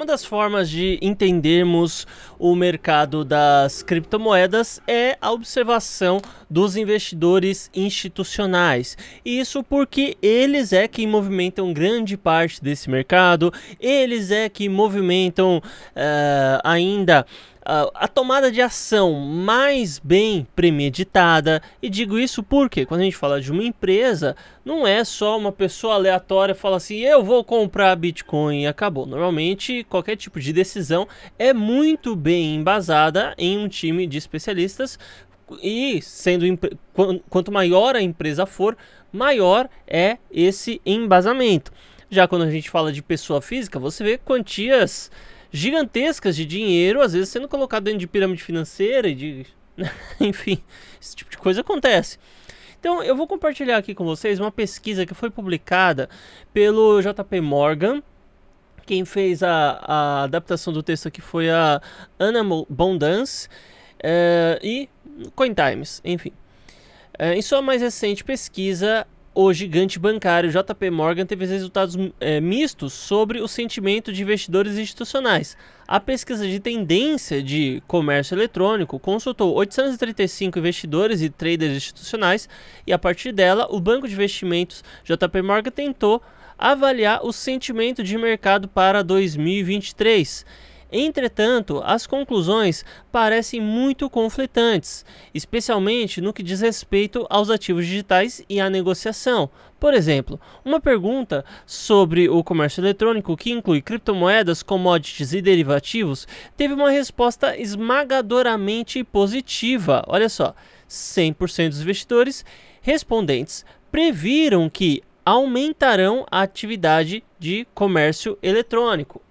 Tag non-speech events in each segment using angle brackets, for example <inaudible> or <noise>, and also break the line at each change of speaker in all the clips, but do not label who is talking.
Uma das formas de entendermos o mercado das criptomoedas é a observação dos investidores institucionais. Isso porque eles é que movimentam grande parte desse mercado, eles é que movimentam uh, ainda ah, a, tomada de ação mais bem premeditada. E digo isso porque quando a gente fala de uma empresa, não é só uma pessoa aleatória fala assim, eu vou comprar Bitcoin e acabou. Normalmente, qualquer tipo de decisão é muito bem embasada em um time de especialistas e sendo quanto maior a empresa for, maior é esse embasamento. Já quando a gente fala de pessoa física, você vê quantias gigantescas de dinheiro, às vezes sendo colocado dentro de pirâmide financeira e de. <laughs> Enfim, esse tipo de coisa acontece. Então, eu vou compartilhar aqui com vocês uma pesquisa que foi publicada pelo JP Morgan. Quem fez a, a adaptação do texto aqui foi a Anna Bondance e eh, e Cointimes, enfim. Eh, em sua mais recente pesquisa, o gigante bancário JP Morgan teve resultados é, mistos sobre o sentimento de investidores institucionais. A pesquisa de tendência de comércio eletrônico consultou 835 investidores e traders institucionais e, a partir dela, o banco de investimentos JP Morgan tentou avaliar o sentimento de mercado para 2023 Entretanto, as conclusões parecem muito conflitantes, especialmente no que diz respeito aos ativos digitais e à negociação. Por exemplo, uma pergunta sobre o comércio eletrônico, que inclui criptomoedas, commodities e derivativos, teve uma resposta esmagadoramente positiva. Olha só, 100% dos investidores respondentes previram que aumentarão a atividade de comércio eletrônico.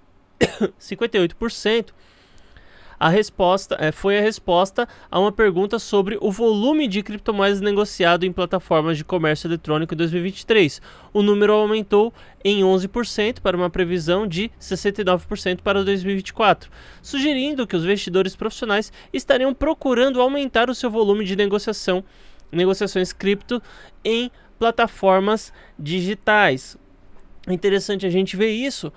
58%, <coughs> a resposta é, foi a resposta a uma pergunta sobre o volume de criptomoedas negociado em plataformas de comércio eletrônico em 2023. O número aumentou em 11% para uma previsão de 69% para 2024, sugerindo que os investidores profissionais estariam procurando aumentar o seu volume de negociação, negociações cripto em plataformas digitais. É interessante a gente ver isso,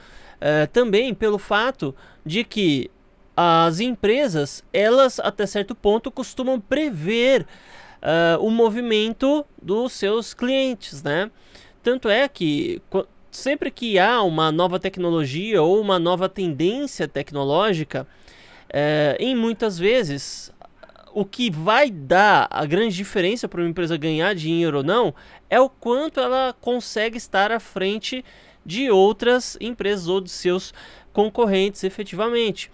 é, também pelo fato de que as empresas, elas até certo ponto costumam prever uh, o movimento dos seus clientes, né? Tanto é que sempre que há uma nova tecnologia ou uma nova tendência tecnológica, eh, em muitas vezes o que vai dar a grande diferença para uma empresa ganhar dinheiro ou não é o quanto ela consegue estar à frente de outras empresas ou de seus concorrentes efetivamente.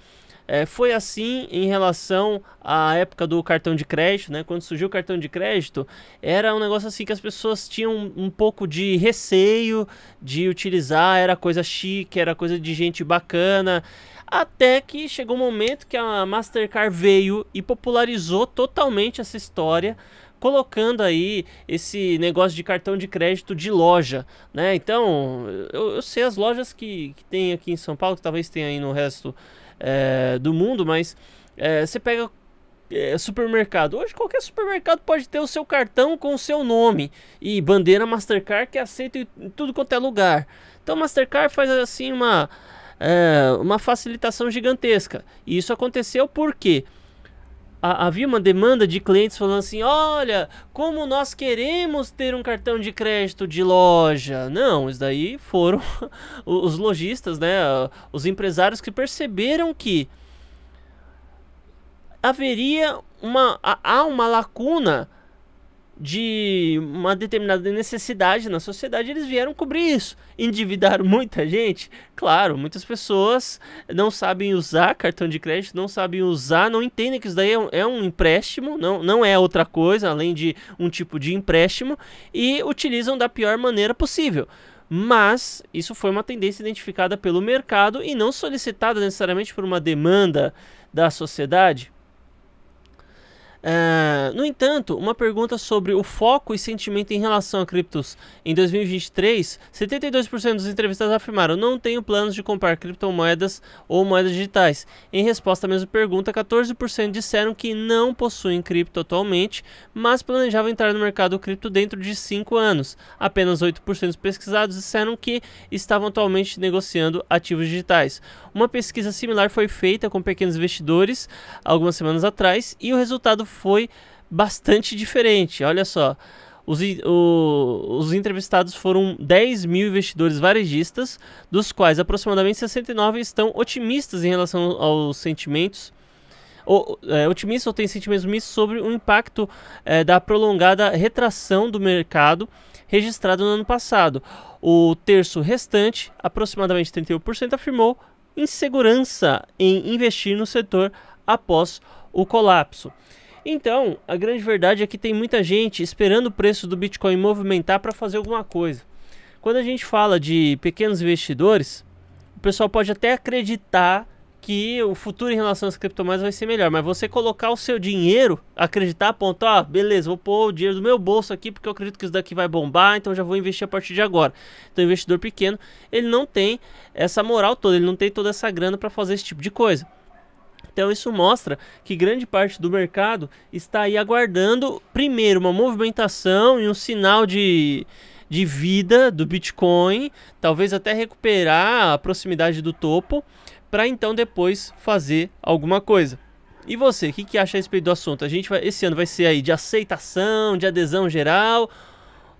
É, foi assim em relação à época do cartão de crédito, né? Quando surgiu o cartão de crédito, era um negócio assim que as pessoas tinham um, um pouco de receio de utilizar, era coisa chique, era coisa de gente bacana. Até que chegou um momento que a Mastercard veio e popularizou totalmente essa história colocando aí esse negócio de cartão de crédito de loja, né? Então, eu, eu sei as lojas que, que tem aqui em São Paulo, que talvez tenha aí no resto é, do mundo, mas é, você pega é, supermercado. Hoje qualquer supermercado pode ter o seu cartão com o seu nome e bandeira Mastercard que é aceita em tudo quanto é lugar. Então Mastercard faz assim uma é, uma facilitação gigantesca. E isso aconteceu porque quê? a, havia uma demanda de clientes falando assim: olha, como nós queremos ter um cartão de crédito de loja. Não, isso daí foram <laughs> os lojistas, né? Os empresários que perceberam que haveria uma, há uma lacuna de uma determinada necessidade na sociedade, eles vieram cobrir isso. Endividaram muita gente? Claro, muitas pessoas não sabem usar cartão de crédito, não sabem usar, não entendem que isso daí é um, é um empréstimo, não, não é outra coisa além de um tipo de empréstimo, e utilizam da pior maneira possível mas isso foi uma tendência identificada pelo mercado e não solicitada necessariamente por uma demanda da sociedade. Ah, no entanto, uma pergunta sobre o foco e sentimento em relação a criptos. Em 2023, 72% dos entrevistados afirmaram não tenho planos de comprar criptomoedas ou moedas digitais. Em resposta à mesma pergunta, 14% disseram que não possuem cripto atualmente, mas planejavam entrar no mercado cripto dentro de 5 anos. Apenas 8% dos pesquisados disseram que estavam atualmente negociando ativos digitais. Uma pesquisa similar foi feita com pequenos investidores algumas semanas atrás e o resultado foi foi bastante diferente. Olha só, os, o, os entrevistados foram 10 mil investidores varejistas, dos quais aproximadamente 69 estão otimistas em relação aos sentimentos ou, é, ou têm sentimentos mistos sobre o impacto é, da prolongada retração do mercado registrado no ano passado. O terço restante, aproximadamente 31%, afirmou insegurança em investir no setor após o colapso. Então, a grande verdade é que tem muita gente esperando o preço do Bitcoin movimentar para fazer alguma coisa. Quando a gente fala de pequenos investidores, o pessoal pode até acreditar que o futuro em relação às criptomoedas vai ser melhor, mas você colocar o seu dinheiro, acreditar, ponto, ah, beleza, vou pôr o dinheiro do meu bolso aqui porque eu acredito que isso daqui vai bombar, então já vou investir a partir de agora. Então, investidor pequeno, ele não tem essa moral toda, ele não tem toda essa grana para fazer esse tipo de coisa. Então isso mostra que grande parte do mercado está aí aguardando primeiro uma movimentação e um sinal de de vida do Bitcoin, talvez até recuperar a proximidade do topo, para então depois fazer alguma coisa. E você, o que, que acha a respeito do assunto? A gente vai, esse ano vai ser aí de aceitação, de adesão geral,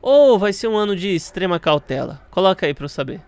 ou vai ser um ano de extrema cautela? Coloca aí para eu saber.